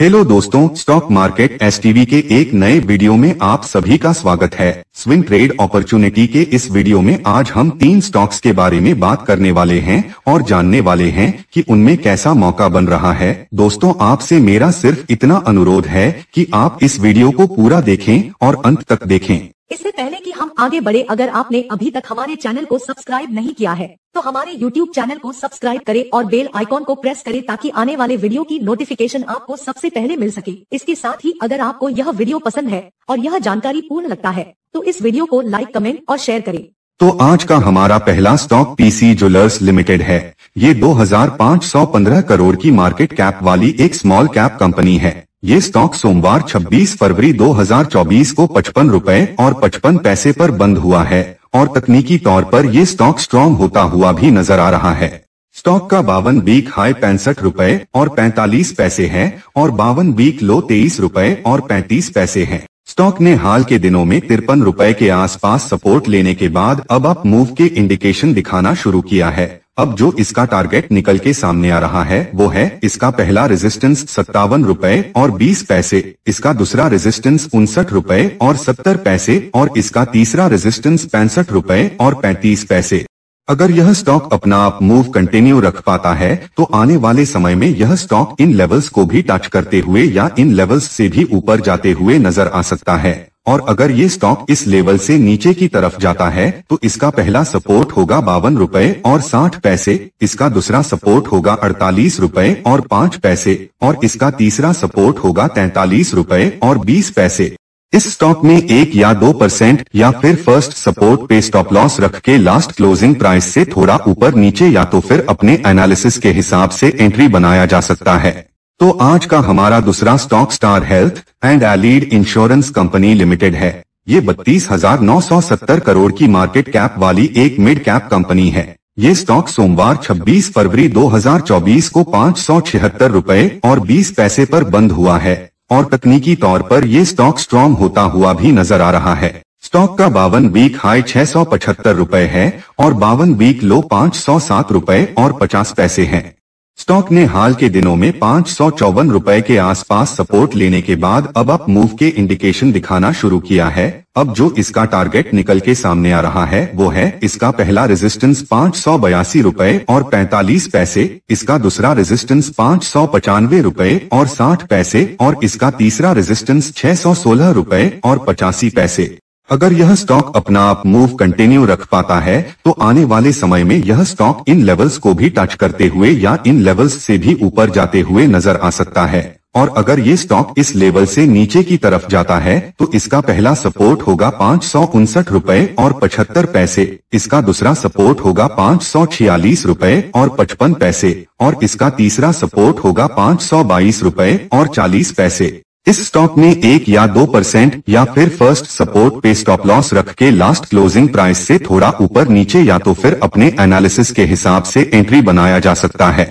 hello दोस्तों stock market S के एक नए वीडियो में आप सभी का स्वागत है स्विंग ट्रेड अपॉर्चुनिटी के इस वीडियो में आज हम तीन स्टॉक्स के बारे में बात करने वाले हैं और जानने वाले हैं कि उनमें कैसा मौका बन रहा है दोस्तों आपसे मेरा सिर्फ इतना अनुरोध है कि आप इस वीडियो को पूरा देखें और अंत तक देखें इससे पहले कि हम आगे बढ़े अगर आपने अभी तक हमारे चैनल को सब्सक्राइब नहीं किया है तो हमारे YouTube चैनल को सब्सक्राइब करें और बेल आइकॉन को प्रेस करें ताकि आने वाले वीडियो की नोटिफिकेशन आपको सबसे पहले मिल सके इसके साथ ही अगर आपको यह वीडियो पसंद है और यह जानकारी पूर्ण लगता है तो इस वीडियो को लाइक कमेंट और शेयर करें तो आज का हमारा पहला स्टॉक पीसी ज्वेलर्स लिमिटेड है ये 2515 करोड़ की मार्केट कैप वाली एक स्मॉल कैप कंपनी है ये स्टॉक सोमवार 26 फरवरी 2024 को पचपन रूपए और पचपन पैसे पर बंद हुआ है और तकनीकी तौर पर ये स्टॉक स्ट्रॉन्ग होता हुआ भी नजर आ रहा है स्टॉक का बावन बीक हाई पैंसठ रूपए और 45 पैसे है और बावन बीक लो तेईस रूपए और 35 पैसे है स्टॉक ने हाल के दिनों में तिरपन रूपए के आसपास सपोर्ट लेने के बाद अब अप मूव के इंडिकेशन दिखाना शुरू किया है अब जो इसका टारगेट निकल के सामने आ रहा है वो है इसका पहला रेजिस्टेंस सत्तावन रूपए और बीस पैसे इसका दूसरा रेजिस्टेंस उनसठ रूपए और सत्तर पैसे और इसका तीसरा रेजिस्टेंस पैंसठ रूपए और पैंतीस पैसे अगर यह स्टॉक अपना आप मूव कंटिन्यू रख पाता है तो आने वाले समय में यह स्टॉक इन लेवल्स को भी टच करते हुए या इन लेवल्स से भी ऊपर जाते हुए नजर आ सकता है और अगर ये स्टॉक इस लेवल से नीचे की तरफ जाता है तो इसका पहला सपोर्ट होगा बावन रूपए और साठ पैसे इसका दूसरा सपोर्ट होगा अड़तालीस रूपए और पाँच पैसे और इसका तीसरा सपोर्ट होगा तैतालीस रूपए और बीस पैसे इस स्टॉक में एक या दो परसेंट या फिर फर्स्ट सपोर्ट पे स्टॉप लॉस रख के लास्ट क्लोजिंग प्राइस से थोड़ा ऊपर नीचे या तो फिर अपने एनालिसिस के हिसाब से एंट्री बनाया जा सकता है तो आज का हमारा दूसरा stock Star Health and Allied Insurance Company Limited है ये बत्तीस हजार नौ सौ सत्तर करोड़ की मार्केट कैप वाली एक मिड कैप कंपनी है ये स्टॉक सोमवार 26 फरवरी 2024 को पाँच सौ छिहत्तर रूपए और 20 पैसे पर बंद हुआ है और तकनीकी तौर पर ये स्टॉक स्ट्रॉन्ग होता हुआ भी नजर आ रहा है स्टॉक का बावन वीक हाई छह सौ पचहत्तर रूपए है और बावन वीक लो पाँच सौ सात रूपए और पचास पैसे है स्टॉक ने हाल के दिनों में पाँच सौ चौवन रूपए के आसपास सपोर्ट लेने के बाद अब अप मूव के इंडिकेशन दिखाना शुरू किया है अब जो इसका टारगेट निकल के सामने आ रहा है वो है इसका पहला रेजिस्टेंस पाँच सौ बयासी रूपए और पैतालीस पैसे इसका दूसरा रेजिस्टेंस पाँच सौ पचानवे रूपए और साठ पैसे और इसका तीसरा रेजिस्टेंस छह सौ सोलह रूपए और पचासी पैसे अगर यह स्टॉक अपना आप मूव कंटिन्यू रख पाता है तो आने वाले समय में यह स्टॉक इन लेवल्स को भी टच करते हुए या इन लेवल्स से भी ऊपर जाते हुए नजर आ सकता है और अगर ये स्टॉक इस लेवल से नीचे की तरफ जाता है तो इसका पहला सपोर्ट होगा पाँच सौ उनसठ रूपए और पचहत्तर पैसे इसका दूसरा सपोर्ट होगा पाँच सौ छियालीस रूपए और पचपन पैसे और इसका तीसरा सपोर्ट होगा पाँच सौ बाईस रूपए और चालीस पैसे इस स्टॉक ने एक या दो परसेंट या फिर फर्स्ट सपोर्ट पे स्टॉप लॉस रख के लास्ट क्लोजिंग प्राइस से थोड़ा ऊपर नीचे या तो फिर अपने एनालिसिस के हिसाब से एंट्री बनाया जा सकता है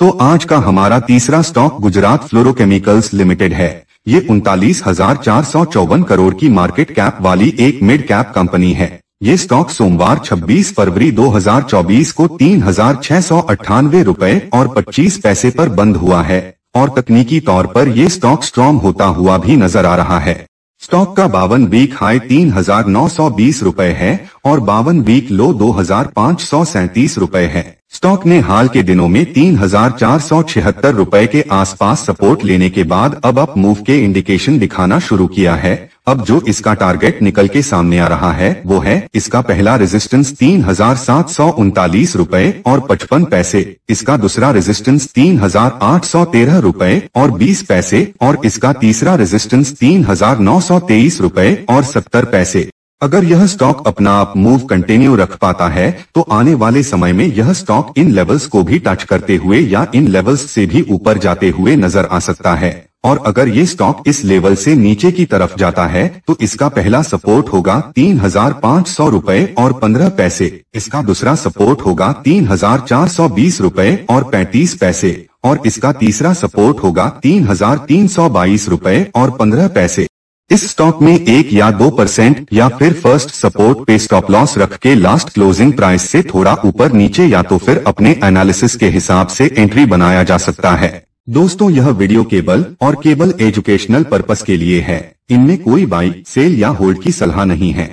तो आज का हमारा तीसरा स्टॉक गुजरात फ्लोरोकेमिकल्स लिमिटेड है ये उनतालीस हजार चार सौ चौवन करोड़ की मार्केट कैप वाली एक मिड कैप कंपनी है ये स्टॉक सोमवार 26 फरवरी 2024 को तीन हजार छह सौ अट्ठानवे रूपए और 25 पैसे पर बंद हुआ है और तकनीकी तौर पर ये स्टॉक स्ट्रॉन्ग होता हुआ भी नजर आ रहा है स्टॉक का बावन वीक हाई तीन हजार नौ सौ बीस रूपए है और बावन वीक लो दो हजार पाँच सौ सैतीस रूपए है स्टॉक ने हाल के दिनों में तीन हजार चार सौ छिहत्तर रूपए के आसपास सपोर्ट लेने के बाद अब अप मूव के इंडिकेशन दिखाना शुरू किया है अब जो इसका टारगेट निकल के सामने आ रहा है वो है इसका पहला रेजिस्टेंस तीन हजार सात सौ उनतालीस रूपए और पचपन पैसे इसका दूसरा रेजिस्टेंस तीन हजार आठ सौ तेरह रूपए और बीस पैसे और इसका तीसरा रेजिस्टेंस तीन हजार नौ सौ तेईस रूपए और सत्तर पैसे अगर यह स्टॉक अपना आप मूव कंटिन्यू रख पाता है तो आने वाले समय में यह स्टॉक इन लेवल्स को भी टच करते हुए या इन लेवल्स से भी ऊपर जाते हुए नजर आ सकता है और अगर ये स्टॉक इस लेवल से नीचे की तरफ जाता है तो इसका पहला सपोर्ट होगा तीन हजार पाँच सौ रूपए और पंद्रह पैसे इसका दूसरा सपोर्ट होगा तीन हजार चार सौ बीस रूपए और पैंतीस पैसे और इसका तीसरा सपोर्ट होगा तीन हजार तीन सौ बाईस रूपए और पंद्रह पैसे इस स्टॉक में एक या दो परसेंट या फिर फर्स्ट सपोर्ट पे स्टॉप लॉस रख के लास्ट क्लोजिंग प्राइस से थोड़ा ऊपर नीचे या तो फिर अपने एनालिसिस के हिसाब से एंट्री बनाया जा सकता है दोस्तों यह वीडियो केबल और केबल एजुकेशनल पर्पस के लिए है इनमें कोई बाई सेल या होल्ड की सलाह नहीं है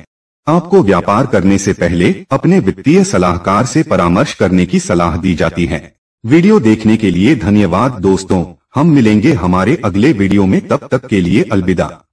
आपको व्यापार करने से पहले अपने वित्तीय सलाहकार से परामर्श करने की सलाह दी जाती है वीडियो देखने के लिए धन्यवाद दोस्तों हम मिलेंगे हमारे अगले वीडियो में तब तक के लिए अलविदा